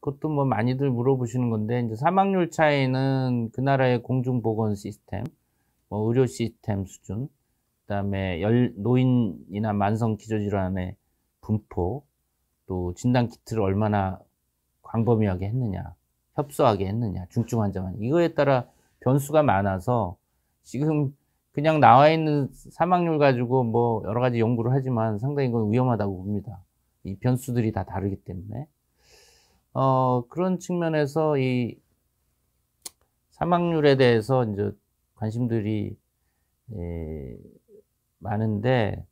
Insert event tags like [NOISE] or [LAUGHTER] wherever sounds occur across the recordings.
그것도 뭐 많이들 물어보시는 건데 이제 사망률 차이는 그 나라의 공중 보건 시스템, 뭐 의료 시스템 수준, 그다음에 열, 노인이나 만성 기저질환의 분포, 또 진단 키트를 얼마나 광범위하게 했느냐, 협소하게 했느냐, 중증 환자만 이거에 따라 변수가 많아서 지금 그냥 나와 있는 사망률 가지고 뭐 여러 가지 연구를 하지만 상당히 이건 위험하다고 봅니다. 이 변수들이 다 다르기 때문에. 어, 그런 측면에서 이 사망률에 대해서 이제 관심들이 에, 예, 많은데,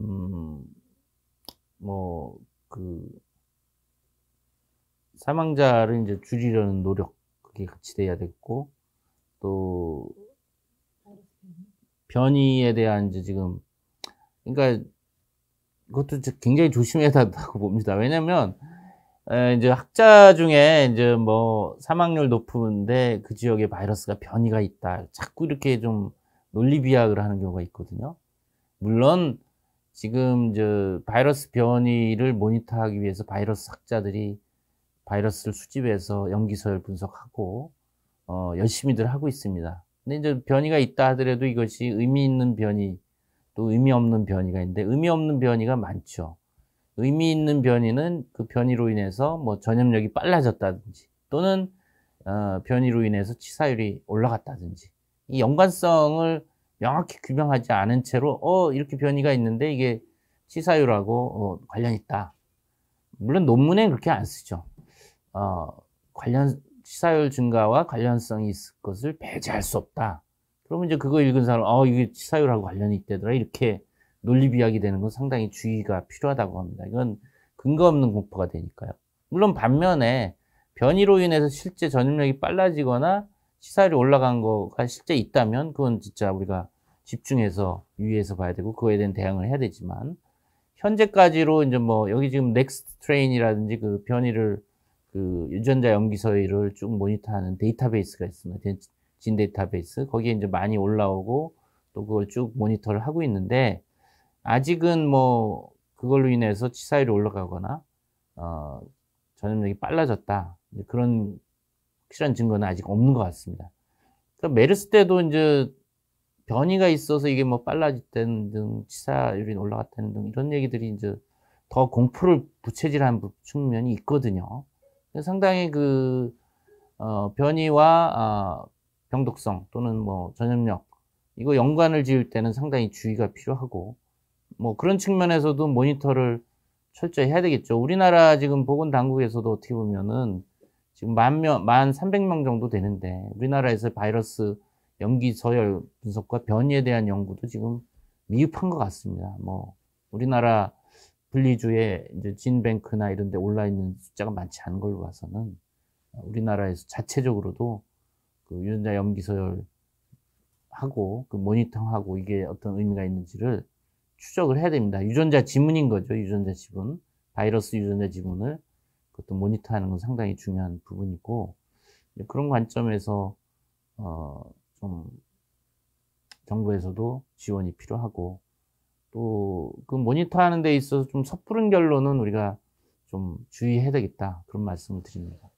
음, 뭐, 그, 사망자를 이제 줄이려는 노력, 그게 같이 돼야 됐고, 또, 변이에 대한 이제 지금, 그러니까, 그것도 굉장히 조심해야 된다고 [LAUGHS] 봅니다. 왜냐면, 이제 학자 중에 이제 뭐 사망률 높은데 그 지역에 바이러스가 변이가 있다. 자꾸 이렇게 좀 논리 비약을 하는 경우가 있거든요. 물론 지금 저 바이러스 변이를 모니터하기 위해서 바이러스 학자들이 바이러스를 수집해서 연기서열 분석하고 어 열심히들 하고 있습니다. 근데 이제 변이가 있다 하더라도 이것이 의미 있는 변이 또 의미 없는 변이가 있는데 의미 없는 변이가 많죠. 의미 있는 변이는 그 변이로 인해서 뭐 전염력이 빨라졌다든지 또는 어, 변이로 인해서 치사율이 올라갔다든지 이 연관성을 명확히 규명하지 않은 채로 어 이렇게 변이가 있는데 이게 치사율하고 어, 관련 있다. 물론 논문에 그렇게 안 쓰죠. 어, 관련 치사율 증가와 관련성이 있을 것을 배제할 수 없다. 그러면 이제 그거 읽은 사람, 어, 이게 치사율하고 관련이 있다더라. 이렇게 논리비약이 되는 건 상당히 주의가 필요하다고 합니다. 이건 근거 없는 공포가 되니까요. 물론 반면에 변이로 인해서 실제 전염력이 빨라지거나 치사율이 올라간 거가 실제 있다면 그건 진짜 우리가 집중해서 유의해서 봐야 되고 그거에 대한 대응을 해야 되지만 현재까지로 이제 뭐 여기 지금 넥스트 트레인이라든지 그 변이를 그 유전자 염기서열을 쭉 모니터하는 데이터베이스가 있습니다. 진 데이터베이스 거기에 이제 많이 올라오고 또 그걸 쭉 모니터를 하고 있는데 아직은 뭐 그걸로 인해서 치사율이 올라가거나 어, 전염력이 빨라졌다 그런 확실한 증거는 아직 없는 것 같습니다. 그러니까 메르스 때도 이제 변이가 있어서 이게 뭐 빨라졌다는 등 치사율이 올라갔다는 등 이런 얘기들이 이제 더 공포를 부채질한 측면이 있거든요. 상당히 그 어, 변이와 어, 병독성 또는 뭐 전염력 이거 연관을 지을 때는 상당히 주의가 필요하고 뭐 그런 측면에서도 모니터를 철저히 해야 되겠죠. 우리나라 지금 보건당국에서도 어떻게 보면은 지금 만 명, 만 300명 정도 되는데 우리나라에서 바이러스 연기 서열 분석과 변이에 대한 연구도 지금 미흡한 것 같습니다. 뭐 우리나라 분리주의 이제 진뱅크나 이런 데 올라 있는 숫자가 많지 않은 걸로 봐서는 우리나라에서 자체적으로도 그 유전자 염기 서열 하고 그 모니터하고 이게 어떤 의미가 있는지를 추적을 해야 됩니다. 유전자 지문인 거죠. 유전자 지분. 바이러스 유전자 지문을 그것도 모니터하는 건 상당히 중요한 부분이고 그런 관점에서 어좀 정부에서도 지원이 필요하고 또 그 모니터하는 데 있어서 좀 섣부른 결론은 우리가 좀 주의해야 되겠다 그런 말씀을 드립니다.